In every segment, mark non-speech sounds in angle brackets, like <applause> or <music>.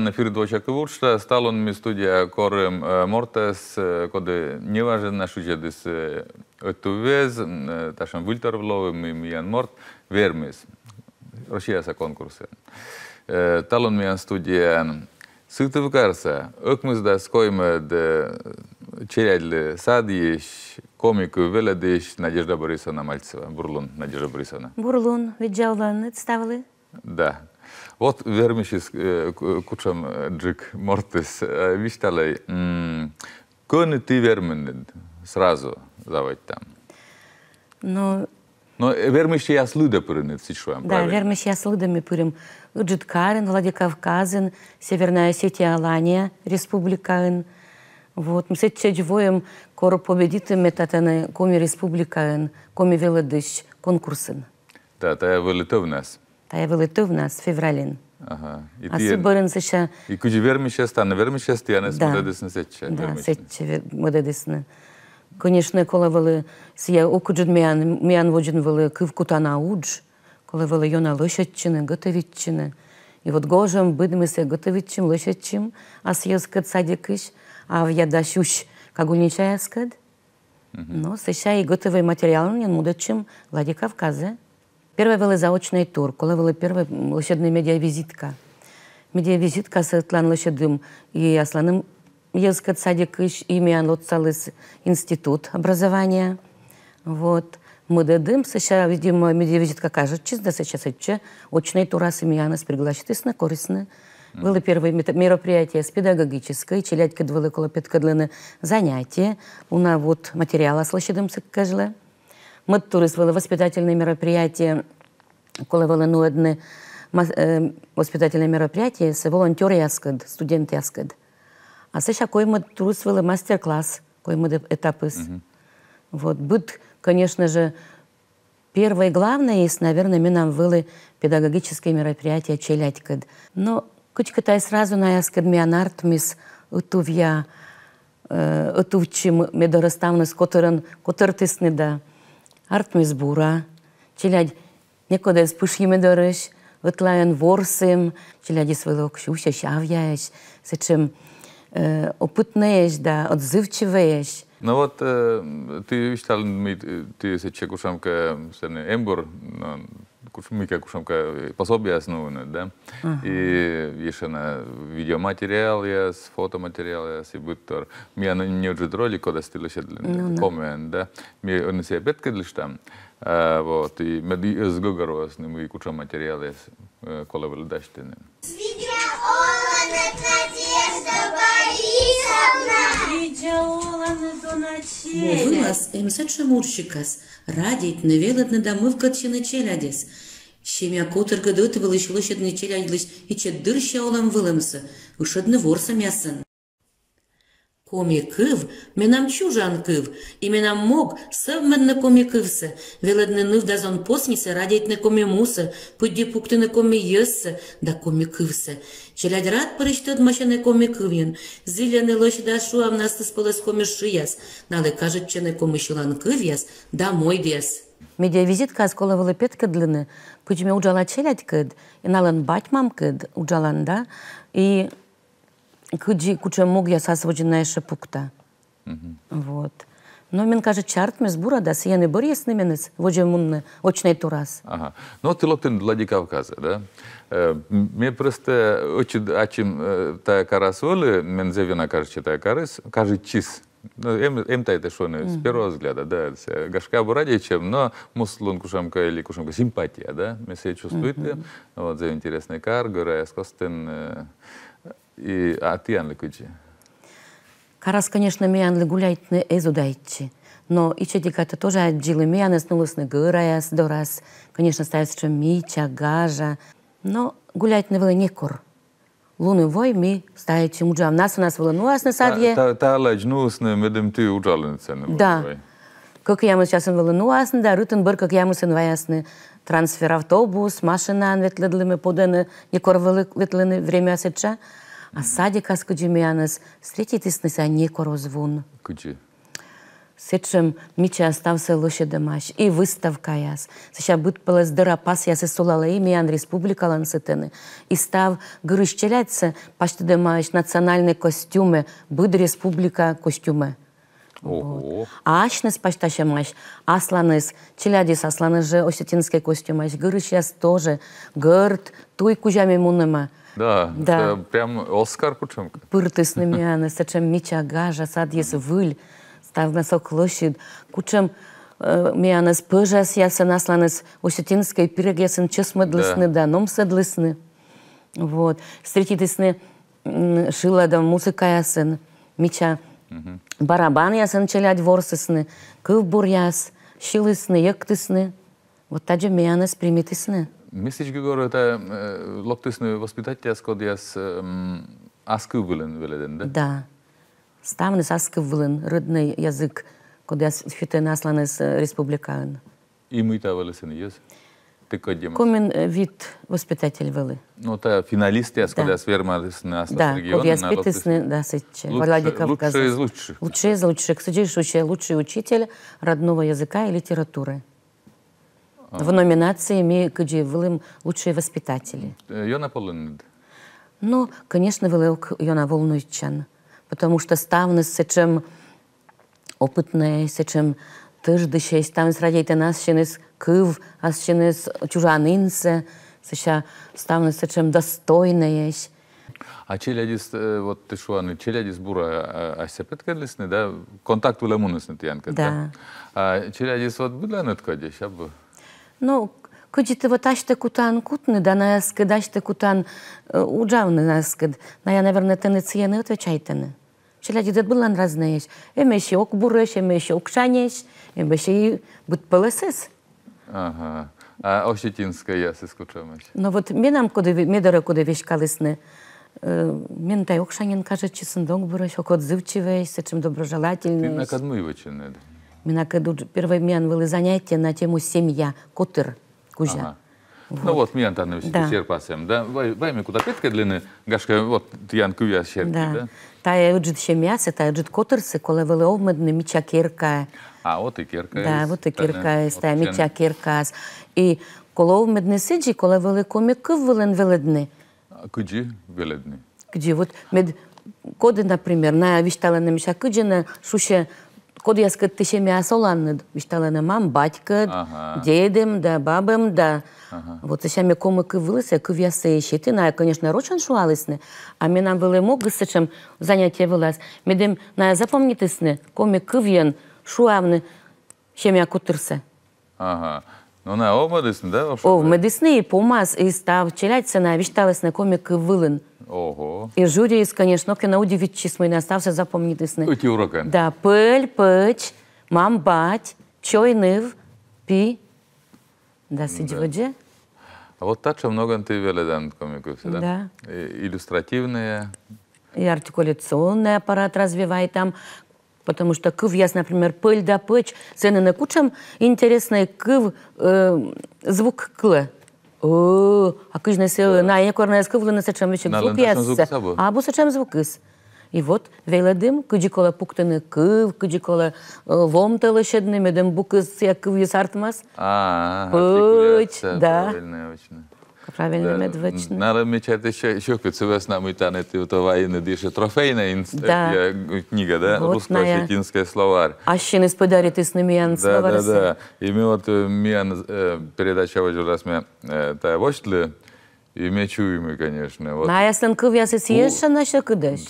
Ήταν ефір «Двочаки Вуршта», стало ми студія Корим е, Мортес, е, коли не важен на шуче дис е, отувез, та шам вильтар влови, ми міян морт, вермис. Росія са конкурси. Талон міян студія Сыктывкарса, ÖKMIS da skoymed çerelli sadiş, коміку веледиш Надежда Борисовна Мальцева. Бурлун Надежда Борисовна. Бурлун, віджавлен, ставили? Да, Вот vermisches äh, kuczem dżyk mortis äh, wiśtalej. Mm. Können ty vermen сразу завать там? Ну, Но э, вермище я слыда пырыны цичуем, Да, вермище я слыдами пырым. Джиткарын, Владикавказын, Северная Осетия, Алания, Республикаын. Вот, мы сеть чечвоем коро победитым метатаны коми республикаын, коми веледыш конкурсын. Да, тая вылетов нас. Тая вылету в нас февралин. Aha. И Асы барынсы ша... И күжі вермешес, таны вермешес, тиянес да. мөдедесіні сетче. Да, сетче мөдедесіні. Конечно, коли вели сія окуджуд міян, міян воджин вели кивкутана удж, коли вели йона лишетчини, готовітчини. И вот гожем, быдмысе, готовитчим, лышетчим, а съескат садикыш, а в ядащущ, как уничаяскат. Но ну, сыща и готовый материал не мудачим, лади Кавказе. Э? Первый был заочный тур, коли були перша лошадна медіавізитка. Медіавізитка Світлан Лошадим і Асланом Євскат садик ім'я Лоцалис інститут образования. Вот. Мы дадим, сеща, видимо, медіавізитка каже, чи здасться час, чи очний тур, раз ім'я нас приглашить, існо корисне. Было первое мероприятие с педагогической, челядька двылы колопетка длины занятия. У нас вот материала с лошадом каждая. Ми туризували воспитательне мероприятие, коли вели ну одне воспитательне мероприятие, це волонтери яскад, студент яскад. А це ще кой ми туризували мастер-класс, кой ми етапи. Вот. Быт, конечно же, первое главное, есть, наверное, мы нам были педагогические мероприятия челядькад. Но кучка тай сразу на яскад мианарт мис утувья, утувчим э, медораставны, с которым, который ты сны да. Artmes būrā, čiļāģi nekodēļ spušīme darīs, vatlājan vorsim, čiļāģi svilokši ušieš avjājas, sečem oputnējas da atzivčivējas. No vat, ty vištāl mi, ty se čekušam, ka sen Кучуміка Кушамка е, пособі основне, да? І, і ще на відеоматеріал є, фотоматеріал є, і буттор. Ми на вже дролі, коли стили для ну, комен, да? Ми вони сі обетки для штам. А, е, вот, і ми з Гугарова з ним і куча матеріал е, коли вилдаш ти ним. Світя, о, не Мовилас емсе чемурщикас, радіть невеледне да мивка чи не челядіс. Ще м'я котрка дотивили, що лише не челядлись, и чи дырща олам вилемсе, лише не ворса м'ясен. Комікив, мінам чужанкив, і мінам мог, все в не комікивсе, віледнинив да зон посмісе, радять не комімусе, пудді пукти не комієссе, да комікивсе. Челядь рад перечтет маше не комікив'ян, зілля не лоші да шуав нас ти сполес комішияс, нале кажуть, че не комішиланкив'яс, да мойдіяс. Медиавизитка осколывала петка длины, почему уджала челядь кыд, и налан бать мам кыд, уджаланда, и куди куча мог я сасводженная шепукта. Вот. Но мен каже чартмес бурада, я не бор ясны менец, воджем мунны, очный турас. Ага. Ну, ты лопин Владикавказа, да? Мне просто очень, а чем тая карасолы, мен зевина каже, че тая карыс, каже чис. Ну, эм, эм это что, с первого взгляда, да, гашка бураде чем, но муслун кушамка или кушамка симпатия, да, мы себя чувствуете, вот, за интересный кар, говоря, я скостен, атиянлыкычы карас конечно меянлы гуляйтны эзудайтчы но ичетиката тоже отжилы меянес нулысны гыраяс дорас конечно ставится что мича гажа но гулять не было не кур луны вой ми стаячи муджам нас у нас было ну асны садье та та лач ну усны медем ты ужалынцены да как я мы сейчас он было ну асны да рутен быр как я мы сын ваясны трансфер автобус машина ветледлыми поданы не кор ветлены время асеча а садикас куджимианас встретитесь на некоро звун. Куджи. Сечем мича стався лоше дамаш и виставка яс. Сеша бут пелес дыра пас ясе солала ими ан республика лансетены. И став грыщеляться пашты дамаш национальные костюмы, быд республика костюмы. Ого. Ашнес пашташамаш, асланес, челядис асланес же осетинский костюмаш, гырыш яс тоже, гырт, туй кужами мунема. Да, да. Это прям Оскар Кученко. Пыртыс <laughs> на меня, на сачем мичага, жасад ес выль, став на лошид, кучем е, мияны спыжас ясын асланыс осетинской пирог ясын чес мэдлысны, да, ном сэдлысны. Вот. Встретитысны шила да музыка ясын, мича. Барабан ясын челядь ворсысны, кыв буряс, шилысны, ектысны. Вот таджа мияны спримитысны. Misliš, Gregor, että loptisnu vaspitajaskodias askuvulin veledende? Да. Ставни саскивлин, родний язик, кодес фіти наслани з республікан. І ми та велесен єс? Ти кодіма? Комін від воспитатель вели. Ну, та фіналіст яс, коли яс вермалис на астас да, регіон. Да, коли не да, сече. Валаді Кавказа. Лучший из лучших. Лучший из лучших. Лучший учитель родного языка и литературы. В номинации ми кыджи лучшие воспитатели. Е, Йона Полынид. Ну, конечно, вылеук Йона Волнуйчан. Потому что ставны с чем опытные, с чем тыжды ще ставны с радейте нас, ще не с а ще не с чужанинце, с еще ставны с чем достойные. А челядис, вот е, ты шо, они челядис бура, е, а се петкадлисны, да? Контакт вылемунысны тянка, да? Да. А челядис вот быдлянет кадеш, а бы? Ну, Кодите во таште кутан кутны, да на яске даште кутан уджавны на яске. На я, наверное, тены циены отвечайтены. Челяди дед булан разнееш. Эме ще ок буреш, эме ще ок шанеш, эме ще и бут пылесес. Ага. А осетинска ясы скучамеш? Ну вот ми нам коды, ми дара коды вешкалысны. Мен тай окшанин каже, чи сындонг буреш, ок отзывчивейся, чем доброжелательный. Ты на кадмы вычинеды. Минака первый мен было занятие на тему семья, котыр, кузя. Ага. Вот. Ну вот, мен таны все да. серпасем, да? Вайми куда петка длины, гашка, вот, ян кюя серпи, да? да? Та я джит ще м'ясо, та джит котирси, коли вели обмедне міча кірка. А, от і кірка. Да, от і кірка, та міча кірка. І коли обмедне сиджі, коли вели коміки, вели веледни. А куджі веледни? Куджі, от мед коди, наприклад, на вішталене міча куджі, на шуше кога јас кога теше ме асолан, виштала на мам, батька, ага. дедем, да бабам, да. Ага. Вот сега ме кома кивилися, кив ја се ешите, на конечно рочен шуалисне, а ме нам веле мог сечем занятие велас. Ме дем на запомнитесне, коме кивјен, шуавне, ще ме акутирсе. Ага. Она ов медисни, да? Ов медисни і помаз і став челяться на вішталесне коміки вилин. Ого. І журі, звісно, кінауді відчисми не остався запомнітисне. Оті уроки. Да, пиль, пич, мам бать, чойнив, пі. Да, ну, сидіводже. Да. А вот тача много антивеледан комиков, да? Да. И иллюстративные. И артикуляционный аппарат развивает там Потому что кыв, я, например, пыль да пыч, цены на кучам интересные кыв э, звук клы. О, а кыш на се на я корна на сечем вечек звук ясса. А бу сечем звук из. И вот вейледим, кыджи кола пуктыны кыв, кыджи кола вом э, тылы шедны, медем бу кыз я кыв ясартмас. А, артикуляция, да. правильная очень правильно е, медвечно. Наравне чате шоки, це весна митане, ти това і не дише трофейна е, да. книга, да? Русско-осетинський словарь. А ще не сподарі ти з ним ян словарь. Да, да, да. І ми от е, ми передача вожу раз ми та вожтли, і м'ячуємо, звісно. От. На Ясенкові асоцієш на що кидеш?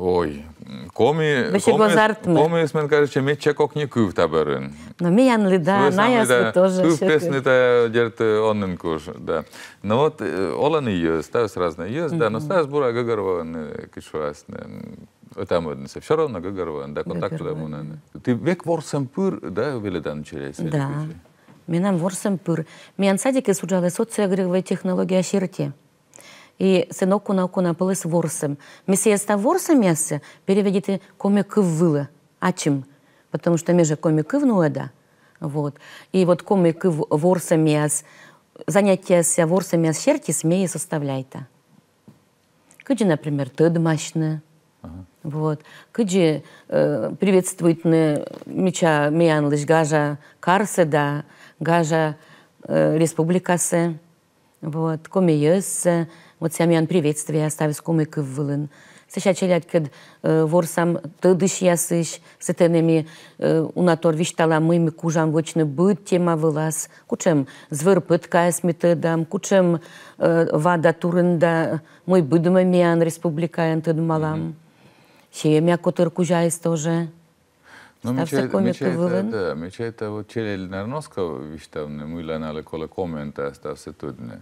Ой, комі... Комі, комі, смен каже, що м'яч чекок не кив таберин. Ну, мій ян ліда, на ясно теж. Кив песни та дерт э, онненку да. Ну от, э, ола не є, ставс раз є, да, но ставс бура гагарова э, не Там однесе. Все равно гагарова, да, контакт туда мунане. Ти век ворсам пыр, да, велидан через. Да. Менам ворсым пүр. Мен садике суджалы социоагреговая технологии шерте. И сынок куна куна пылыс ворсем. Месе яста ворсым ясы, переведите коме кыввылы. Ачим. Потому что межа коме кывнула, да. Вот. И вот коме кыв ворсым яс, занятия с ворсым яс шерти смея составляйта. Кыджи, например, тыдмашны. Ага. Вот. Кыджи э, приветствует меча Миян Лыжгажа Карседа, да газа республикасы, вот, коме ес, вот сямян приветствие оставис коме кыввылын. Сыша челят кед ворсам тыдыш ясыш, сетенеми унатор виштала мыми кужам вочны быт тема вылас, кучем звыр пытка эсметедам, кучем вада турында мой быдыма мян республикаян тыдмалам. Mm -hmm. Шеемя котыр кужайс тоже. Nu, Miceita, da, Miceita, cele ar nosca viștavne, mâila ale cola comenta asta se tudne.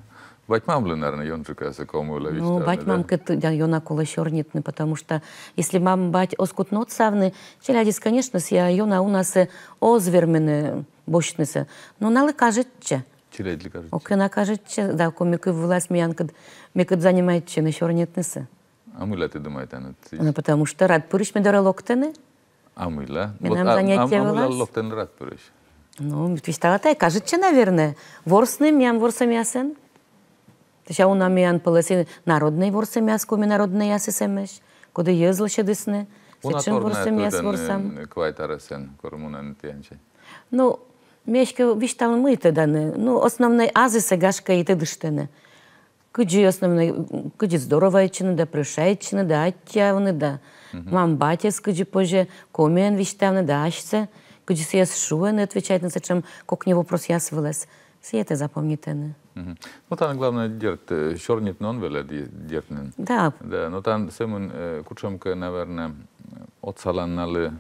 Батьмам ли, наверное, ён чекается, кому ловить. Ну, батьмам да? кет да, ён акула щорнитны, потому что если мам бать оскутнот савны, челядис, конечно, с я ён а у нас э, озвермены бощницы. Но налы кажет че. Челядь ли кажет? Окена кажет че, да, комик и власть миян, кад, микад занимает че на щорнитнысы. А мы ли ты думаете, она? Ну, потому что рад пырыш медоролоктены. А мыла? Вот, а, а, амыла локтен рад пырыш. Ну, вишталатай, кажется, наверное. Ворсны мям ворса мясен. Тыша у нам ян пылысын народный ворса мяс, коми народный ясы сэмэш. Коды езл шедысны. Сечын ворса мяс ворсам. Квайтарасен, кормунан тянче. Ну, мешка виштал мы тогда, ну, основной азы сагашка и тыдыштыны. Ну, Киджі основний, киджі здоровайчини, да пришайчини, да аттявни, да мамбатіс, киджі позже коміян віштавни, да ашце, киджі сіяс шуен, отвечать на зачем, кок не вопрос яс вилез. Сіяти запам'ятане. Ну, там главное дерт, чорнит нон веля дертнен. Да. Да, но ну, там семен кучемка, наверное, отсаланнали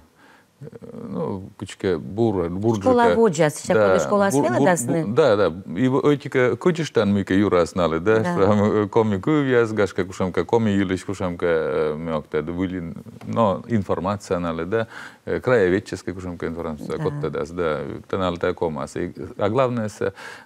ну, кичке бура, бурджика. Школа воджас, ще да, коли школа бур, сміла бур, дасни. да, да. І отіка котіштан міка юра знали, да? да. Шрам е, коміку в'яз, гашка кушамка комі, юліш кушамка е, мьокта, ну, да, вилін, е, но інформація нали, да? Краєведческа кушамка інформація, да. котта дас, да, тенал та комас. І, а главное,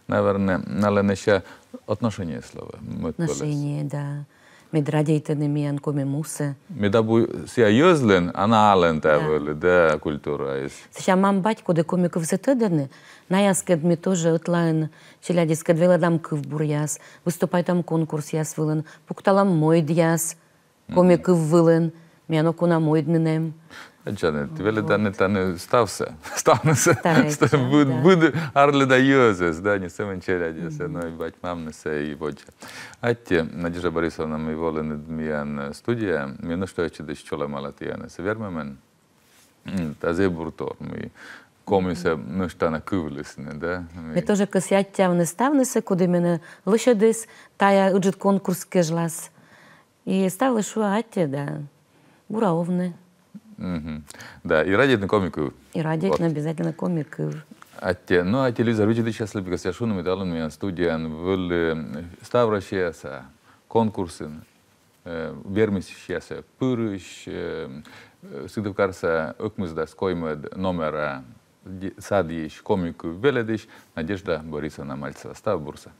наверное, нали, ще отношення слова. Отношення, да. Mit radijteni mienkomi muse. Mida bu si jözlen, ana alen teveli, de kultūra jis. Sišia man batko, de komi kv zetedeni, najas, kad mi tože utlain, čelядis, kad vėl adam kv burjas, vystupai tam konkurs jas vilin, puktalam moid jas, komi kv vilin, mieno kuna moidninem. Janet, велиданне <laughs> та не стався. Ставнася. Буде арле да йозес, да, не се менчеля, не се, но і бать мам не се і воче. Атте, Надежда Борисовна, ми волен дміян студія, ми ну що ще десь чоле мала тіяне, се вермемен. Та зе буртор, ми коміся ну що на кивлесне, да. Ми тоже косяття в не ставнесе, куди мене лише десь тая уджит конкурс кежлас. І стали шуатте, да. Бураовне. Угу. Да, и ради на комиков. И ради вот. обязательно комиков. Atë, nu atë Eliza Rujit që asë lëpika se shumë me dalën me janë studia në vëllë stavra që jasë, konkursin, bjermis që jasë, përësh, së karsa ëkmës da skojmë nomera sadish, komikë veledesh, Надежда Борисовна Мальцева, став бурса.